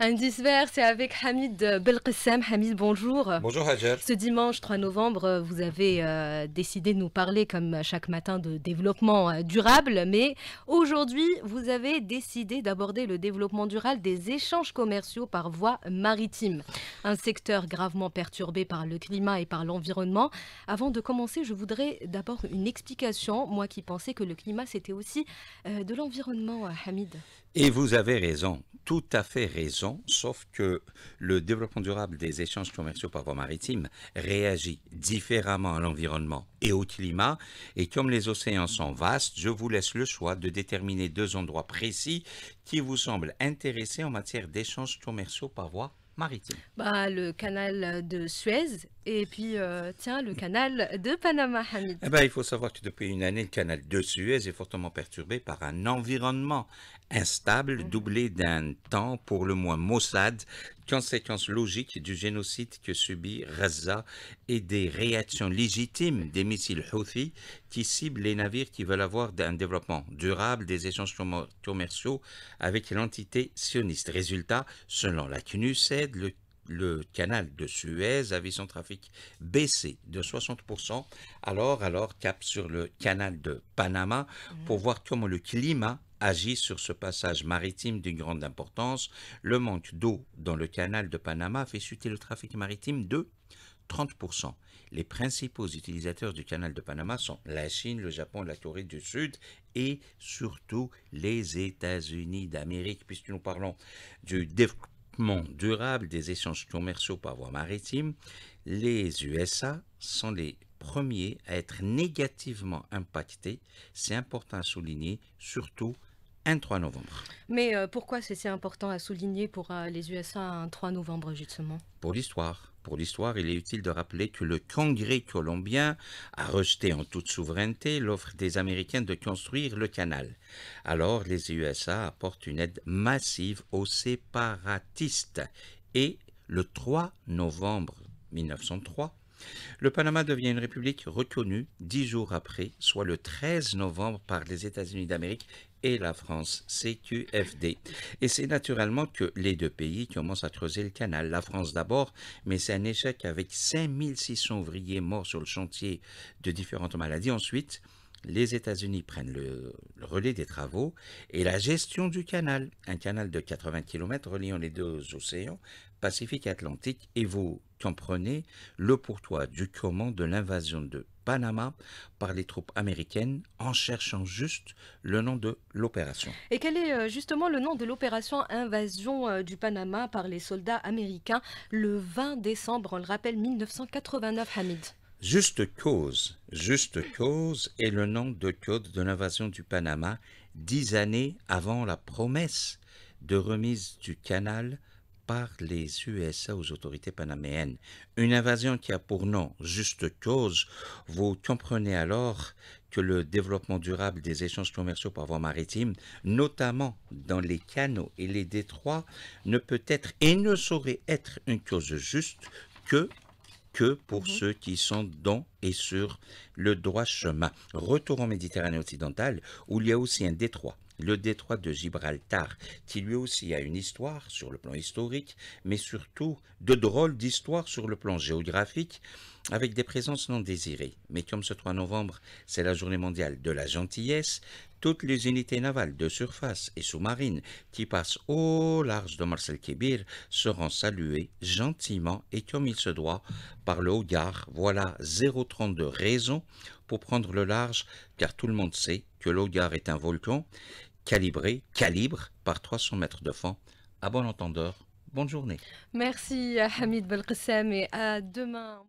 Indice vert, c'est avec Hamid Belkissam. Hamid, bonjour. Bonjour Hajar. Ce dimanche 3 novembre, vous avez euh, décidé de nous parler comme chaque matin de développement euh, durable, mais aujourd'hui, vous avez décidé d'aborder le développement durable des échanges commerciaux par voie maritime, un secteur gravement perturbé par le climat et par l'environnement. Avant de commencer, je voudrais d'abord une explication, moi qui pensais que le climat, c'était aussi euh, de l'environnement, Hamid. Et vous avez raison, tout à fait raison sauf que le développement durable des échanges commerciaux par voie maritime réagit différemment à l'environnement et au climat. Et comme les océans sont vastes, je vous laisse le choix de déterminer deux endroits précis qui vous semblent intéressés en matière d'échanges commerciaux par voie maritime bah, Le canal de Suez et puis, euh, tiens, le canal de Panama, Eh ben, il faut savoir que depuis une année, le canal de Suez est fortement perturbé par un environnement instable, mm. doublé d'un temps pour le moins maussade Conséquences logiques du génocide que subit Gaza et des réactions légitimes des missiles Houthis qui ciblent les navires qui veulent avoir un développement durable des échanges commerciaux avec l'entité sioniste. Résultat, selon la CNUSED, le canal de Suez a vu son trafic baisser de 60%, alors, alors cap sur le canal de Panama pour voir comment le climat agit sur ce passage maritime d'une grande importance. Le manque d'eau dans le canal de Panama fait chuter le trafic maritime de 30%. Les principaux utilisateurs du canal de Panama sont la Chine, le Japon, la Corée du Sud et surtout les États-Unis d'Amérique, puisque nous parlons du développement durable des échanges commerciaux par voie maritime. Les USA sont les premiers à être négativement impactés, c'est important à souligner, surtout un 3 novembre. Mais euh, pourquoi c'est si important à souligner pour euh, les USA un 3 novembre justement Pour l'histoire. Pour l'histoire, il est utile de rappeler que le Congrès colombien a rejeté en toute souveraineté l'offre des Américains de construire le canal. Alors les USA apportent une aide massive aux séparatistes. Et le 3 novembre 1903, le Panama devient une république reconnue dix jours après, soit le 13 novembre, par les États-Unis d'Amérique et la France, CQFD. Et c'est naturellement que les deux pays commencent à creuser le canal. La France d'abord, mais c'est un échec avec 5600 ouvriers morts sur le chantier de différentes maladies. Ensuite, les États-Unis prennent le, relais des travaux et la gestion du canal, un canal de 80 km reliant les deux océans, Pacifique et Atlantique, et vous comprenez le pourtoi du comment de l'invasion de Panama par les troupes américaines en cherchant juste le nom de l'opération. Et quel est euh, justement le nom de l'opération Invasion euh, du Panama par les soldats américains le 20 décembre, on le rappelle, 1989, Hamid Juste cause. Juste cause est le nom de code de l'invasion du Panama dix années avant la promesse de remise du canal par les USA aux autorités panaméennes. Une invasion qui a pour nom juste cause. Vous comprenez alors que le développement durable des échanges commerciaux par voie maritime, notamment dans les canaux et les détroits, ne peut être et ne saurait être une cause juste que que pour mhm. ceux qui sont dans et sur le droit chemin. Retour en Méditerranée occidentale, où il y a aussi un détroit, le détroit de Gibraltar, qui lui aussi a une histoire sur le plan historique, mais surtout de drôles d'histoires sur le plan géographique, avec des présences non désirées. Mais comme ce 3 novembre, c'est la journée mondiale de la gentillesse, toutes les unités navales de surface et sous-marines qui passent au large de Marcel Kébir seront saluées gentiment et comme il se doit par le Haut-Gard. Voilà 032 raisons pour prendre le large, car tout le monde sait que le haut est un volcan calibré, calibre par 300 mètres de fond. À bon entendeur, bonne journée. Merci Hamid Belkacem et à demain.